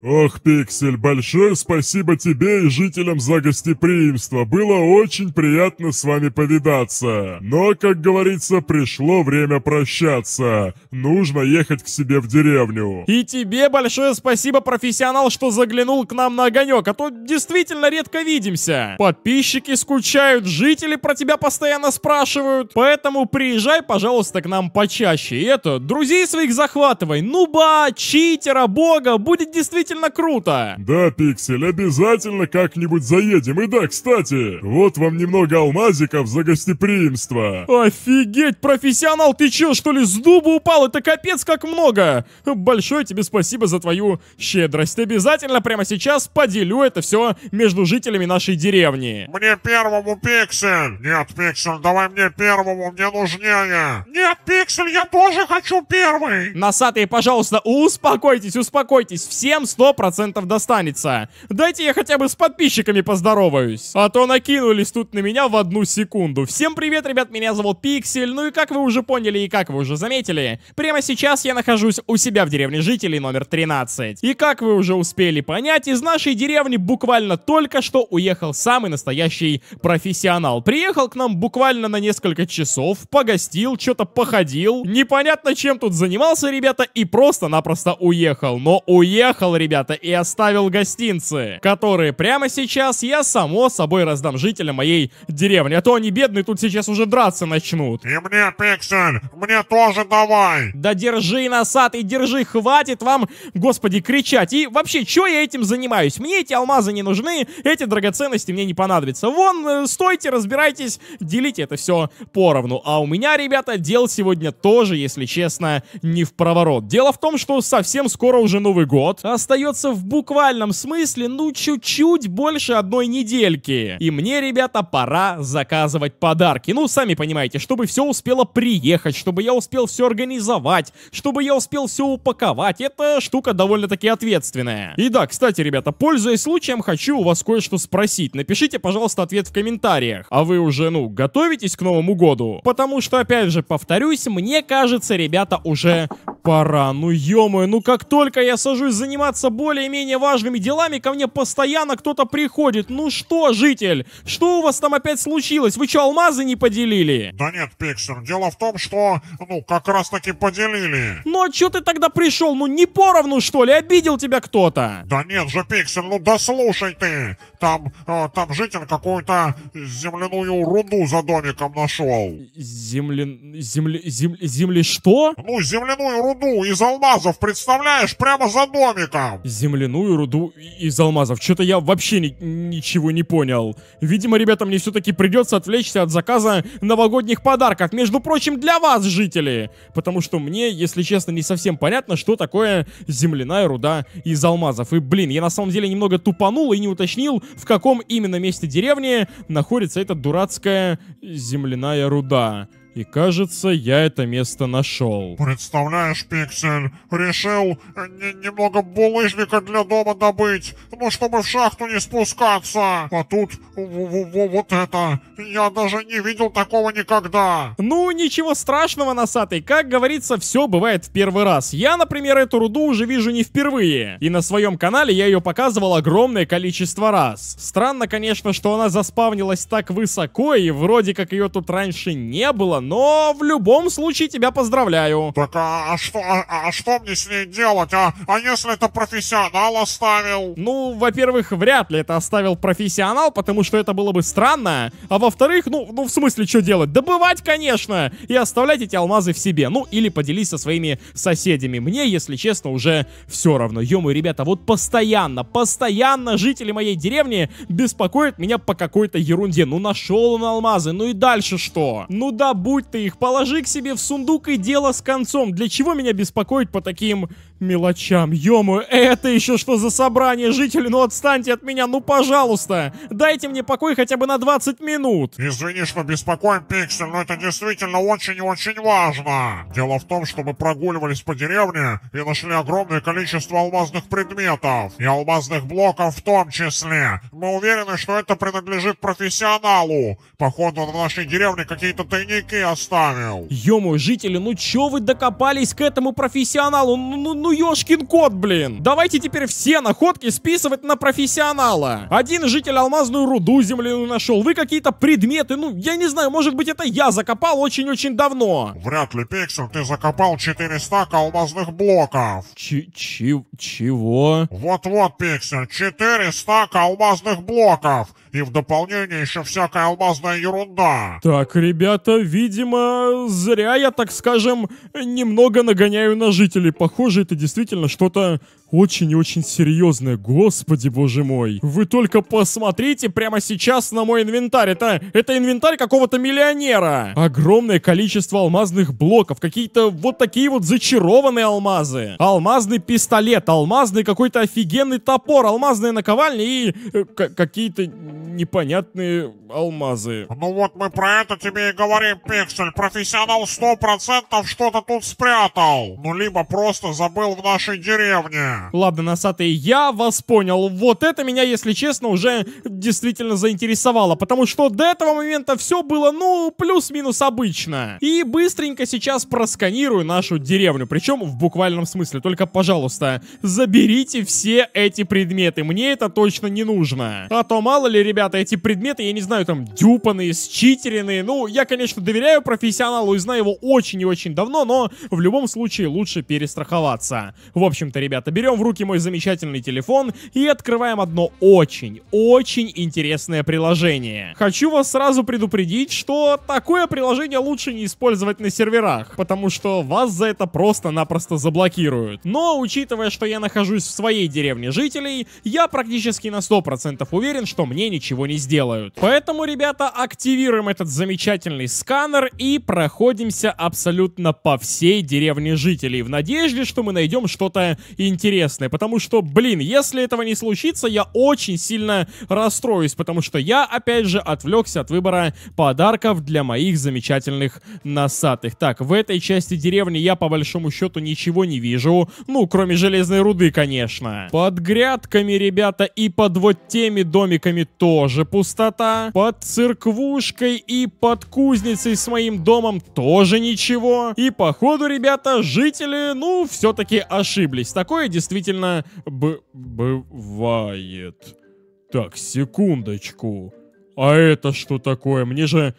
«Ох, Пиксель, большое спасибо тебе и жителям за гостеприимство. Было очень приятно с вами повидаться. Но, как говорится, пришло время прощаться. Нужно ехать к себе в деревню». «И тебе большое спасибо, профессионал, что заглянул к нам на огонек, а то действительно редко видимся. Подписчики скучают, жители про тебя постоянно спрашивают. Поэтому приезжай, пожалуйста, к нам почаще. И это, друзей своих захватывай. Нуба, читера, бога, будет действительно действительно круто! Да, Пиксель, обязательно как-нибудь заедем. И да, кстати, вот вам немного алмазиков за гостеприимство. Офигеть, профессионал, ты чё, что ли, с дуба упал? Это капец как много! Большое тебе спасибо за твою щедрость. Обязательно прямо сейчас поделю это все между жителями нашей деревни. Мне первому, Пиксель! Нет, Пиксель, давай мне первому, мне нужнее! Нет, Пиксель, я тоже хочу первый! Носатые, пожалуйста, успокойтесь, успокойтесь, всем стоит 100% достанется. Дайте я хотя бы с подписчиками поздороваюсь, а то накинулись тут на меня в одну секунду. Всем привет, ребят, меня зовут Пиксель, ну и как вы уже поняли и как вы уже заметили, прямо сейчас я нахожусь у себя в деревне жителей номер 13. И как вы уже успели понять, из нашей деревни буквально только что уехал самый настоящий профессионал. Приехал к нам буквально на несколько часов, погостил, что-то походил, непонятно чем тут занимался, ребята, и просто-напросто уехал. Но уехал, ребята ребята, и оставил гостинцы, которые прямо сейчас я, само собой, раздам жителям моей деревни. А то они бедные тут сейчас уже драться начнут. И мне, Пиксель, мне тоже давай. Да держи, носатый, держи, хватит вам, господи, кричать. И вообще, что я этим занимаюсь? Мне эти алмазы не нужны, эти драгоценности мне не понадобятся. Вон, э, стойте, разбирайтесь, делите это все поровну. А у меня, ребята, дел сегодня тоже, если честно, не в проворот. Дело в том, что совсем скоро уже Новый год. Остается остается в буквальном смысле, ну, чуть-чуть больше одной недельки. И мне, ребята, пора заказывать подарки. Ну, сами понимаете, чтобы все успело приехать, чтобы я успел все организовать, чтобы я успел все упаковать. Эта штука довольно-таки ответственная. И да, кстати, ребята, пользуясь случаем, хочу у вас кое-что спросить. Напишите, пожалуйста, ответ в комментариях. А вы уже, ну, готовитесь к Новому году? Потому что, опять же, повторюсь, мне кажется, ребята, уже пора. Ну ё-моё, ну как только я сажусь заниматься более-менее важными делами, ко мне постоянно кто-то приходит. Ну что, житель, что у вас там опять случилось? Вы что, алмазы не поделили? Да нет, Пиксер, дело в том, что, ну, как раз таки поделили. Ну а чё ты тогда пришел? Ну не поровну, что ли? Обидел тебя кто-то? Да нет же, Пиксер, ну да слушай ты. Там, э, там житель какую-то земляную руду за домиком нашел. Земли... земли... земли... земли что? Ну, земляную руду руду из алмазов, представляешь, прямо за домиком. Земляную руду из алмазов. Что-то я вообще ни ничего не понял. Видимо, ребята, мне все-таки придется отвлечься от заказа новогодних подарков. Между прочим, для вас, жители. Потому что мне, если честно, не совсем понятно, что такое земляная руда из алмазов. И, блин, я на самом деле немного тупанул и не уточнил, в каком именно месте деревни находится эта дурацкая земляная руда. И кажется, я это место нашел. Представляешь, Пиксель, решил э, немного булыжника для дома добыть, ну чтобы в шахту не спускаться. А тут вот это, я даже не видел такого никогда. Ну, ничего страшного, носатый, как говорится, все бывает в первый раз. Я, например, эту руду уже вижу не впервые. И на своем канале я ее показывал огромное количество раз. Странно, конечно, что она заспавнилась так высоко, и вроде как ее тут раньше не было, дело, но в любом случае тебя поздравляю. Так а, а что, а, а, а что мне с ней делать, а? А если это профессионал оставил? Ну, во-первых, вряд ли это оставил профессионал, потому что это было бы странно. А во-вторых, ну, ну в смысле, что делать? Добывать, конечно! И оставлять эти алмазы в себе. Ну, или поделись со своими соседями. Мне, если честно, уже все равно. Ё-моё, ребята, вот постоянно, постоянно жители моей деревни беспокоят меня по какой-то ерунде. Ну, нашел он алмазы, ну и дальше что? Ну да, забудь ты их, положи к себе в сундук и дело с концом. Для чего меня беспокоить по таким мелочам. Ё-моё, это еще что за собрание, жители? Ну отстаньте от меня, ну пожалуйста! Дайте мне покой хотя бы на 20 минут! Извини, что беспокоим, Пиксель, но это действительно очень и очень важно. Дело в том, что мы прогуливались по деревне и нашли огромное количество алмазных предметов. И алмазных блоков в том числе. Мы уверены, что это принадлежит профессионалу. Походу, на нашей деревне какие-то тайники оставил. Ё-моё, жители, ну чё вы докопались к этому профессионалу? Ну, ну, ну ну ёшкин кот, блин. Давайте теперь все находки списывать на профессионала. Один житель алмазную руду земляную нашел, вы какие-то предметы, ну, я не знаю, может быть это я закопал очень-очень давно. Вряд ли, Пиксель, ты закопал 400 алмазных блоков. Ч чего? Вот-вот, Пиксель, 400 алмазных блоков и в дополнение еще всякая алмазная ерунда. Так, ребята, видимо, зря я, так скажем, немного нагоняю на жителей. Похоже, это действительно что-то очень и очень серьезное. Господи, боже мой. Вы только посмотрите прямо сейчас на мой инвентарь. Это, это инвентарь какого-то миллионера. Огромное количество алмазных блоков. Какие-то вот такие вот зачарованные алмазы. Алмазный пистолет, алмазный какой-то офигенный топор, алмазная наковальня и э, какие-то непонятные алмазы. Ну вот мы про это тебе и говорим, Пиксель. Профессионал 100% что-то тут спрятал. Ну либо просто забыл в нашей деревне. Ладно, носатые, я вас понял. Вот это меня, если честно, уже действительно заинтересовало, потому что до этого момента все было, ну, плюс-минус обычно. И быстренько сейчас просканирую нашу деревню, причем в буквальном смысле. Только, пожалуйста, заберите все эти предметы, мне это точно не нужно. А то, мало ли, ребята, эти предметы, я не знаю, там, дюпанные, считеренные. Ну, я, конечно, доверяю профессионалу и знаю его очень и очень давно, но в любом случае лучше перестраховаться. В общем-то, ребята, берем берем в руки мой замечательный телефон и открываем одно очень, очень интересное приложение. Хочу вас сразу предупредить, что такое приложение лучше не использовать на серверах, потому что вас за это просто-напросто заблокируют. Но, учитывая, что я нахожусь в своей деревне жителей, я практически на 100% уверен, что мне ничего не сделают. Поэтому, ребята, активируем этот замечательный сканер и проходимся абсолютно по всей деревне жителей, в надежде, что мы найдем что-то интересное интересное, потому что, блин, если этого не случится, я очень сильно расстроюсь, потому что я, опять же, отвлекся от выбора подарков для моих замечательных носатых. Так, в этой части деревни я, по большому счету, ничего не вижу, ну, кроме железной руды, конечно. Под грядками, ребята, и под вот теми домиками тоже пустота. Под церквушкой и под кузницей с моим домом тоже ничего. И, походу, ребята, жители, ну, все-таки ошиблись. Такое действительно действительно бывает. Так, секундочку. А это что такое? Мне же...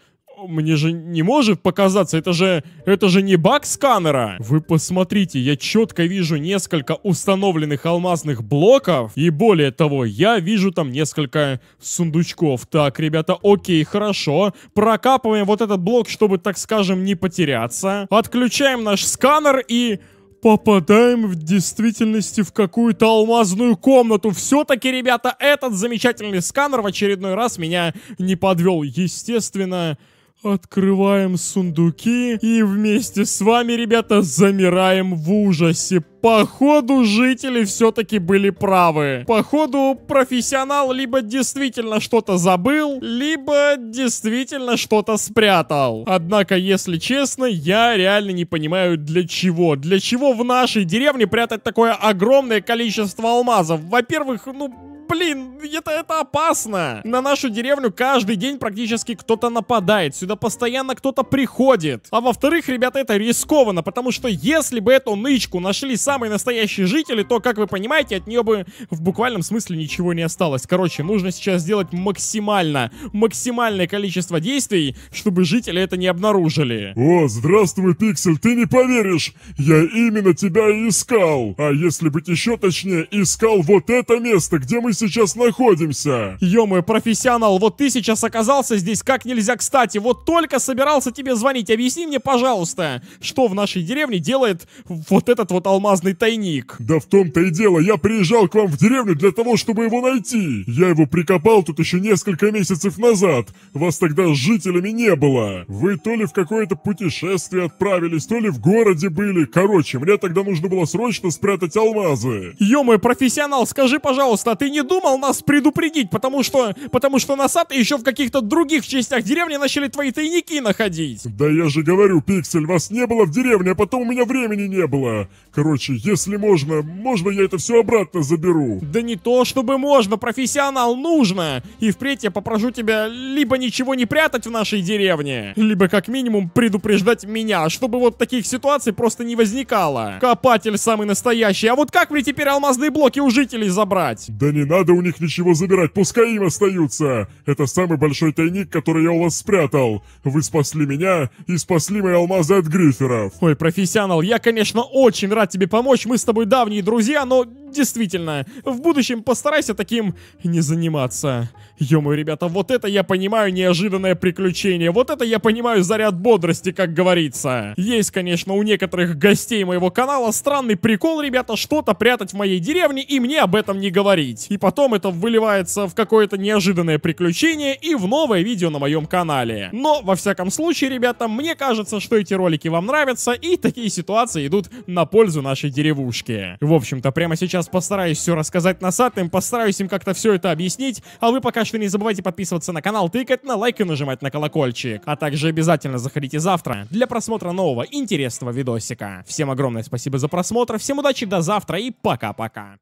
Мне же не может показаться, это же... Это же не баг сканера! Вы посмотрите, я четко вижу несколько установленных алмазных блоков. И более того, я вижу там несколько сундучков. Так, ребята, окей, хорошо. Прокапываем вот этот блок, чтобы, так скажем, не потеряться. Отключаем наш сканер и попадаем в действительности в какую-то алмазную комнату. Все-таки, ребята, этот замечательный сканер в очередной раз меня не подвел. Естественно, Открываем сундуки и вместе с вами, ребята, замираем в ужасе. Походу, жители все-таки были правы. Походу, профессионал либо действительно что-то забыл, либо действительно что-то спрятал. Однако, если честно, я реально не понимаю, для чего. Для чего в нашей деревне прятать такое огромное количество алмазов? Во-первых, ну, блин, это, это опасно. На нашу деревню каждый день практически кто-то нападает. Сюда постоянно кто-то приходит. А во-вторых, ребята, это рискованно, потому что если бы эту нычку нашли самые настоящие жители, то, как вы понимаете, от нее бы в буквальном смысле ничего не осталось. Короче, нужно сейчас сделать максимально, максимальное количество действий, чтобы жители это не обнаружили. О, здравствуй, Пиксель, ты не поверишь! Я именно тебя и искал! А если быть еще точнее, искал вот это место, где мы сейчас находимся? Ё-моё, профессионал, вот ты сейчас оказался здесь как нельзя кстати. Вот только собирался тебе звонить. Объясни мне, пожалуйста, что в нашей деревне делает вот этот вот алмазный тайник? Да в том-то и дело, я приезжал к вам в деревню для того, чтобы его найти. Я его прикопал тут еще несколько месяцев назад. Вас тогда с жителями не было. Вы то ли в какое-то путешествие отправились, то ли в городе были. Короче, мне тогда нужно было срочно спрятать алмазы. Ё-моё, профессионал, скажи, пожалуйста, а ты не придумал нас предупредить, потому что, потому что носатые еще в каких-то других частях деревни начали твои тайники находить. Да я же говорю, Пиксель, вас не было в деревне, а потом у меня времени не было. Короче, если можно, можно я это все обратно заберу? Да не то, чтобы можно, профессионал нужно. И впредь я попрошу тебя либо ничего не прятать в нашей деревне, либо как минимум предупреждать меня, чтобы вот таких ситуаций просто не возникало. Копатель самый настоящий, а вот как мне теперь алмазные блоки у жителей забрать? Да не надо надо у них ничего забирать, пускай им остаются! Это самый большой тайник, который я у вас спрятал! Вы спасли меня и спасли мои алмазы от гриферов!» «Ой, профессионал, я, конечно, очень рад тебе помочь, мы с тобой давние друзья, но действительно, в будущем постарайся таким не заниматься. Ё-моё, ребята, вот это я понимаю неожиданное приключение, вот это я понимаю заряд бодрости, как говорится. Есть, конечно, у некоторых гостей моего канала странный прикол, ребята, что-то прятать в моей деревне и мне об этом не говорить. И потом это выливается в какое-то неожиданное приключение и в новое видео на моем канале. Но, во всяком случае, ребята, мне кажется, что эти ролики вам нравятся, и такие ситуации идут на пользу нашей деревушки. В общем-то, прямо сейчас постараюсь все рассказать насатым, постараюсь им как-то все это объяснить, а вы пока что не забывайте подписываться на канал, тыкать на лайк и нажимать на колокольчик. А также обязательно заходите завтра для просмотра нового интересного видосика. Всем огромное спасибо за просмотр, всем удачи, до завтра и пока-пока.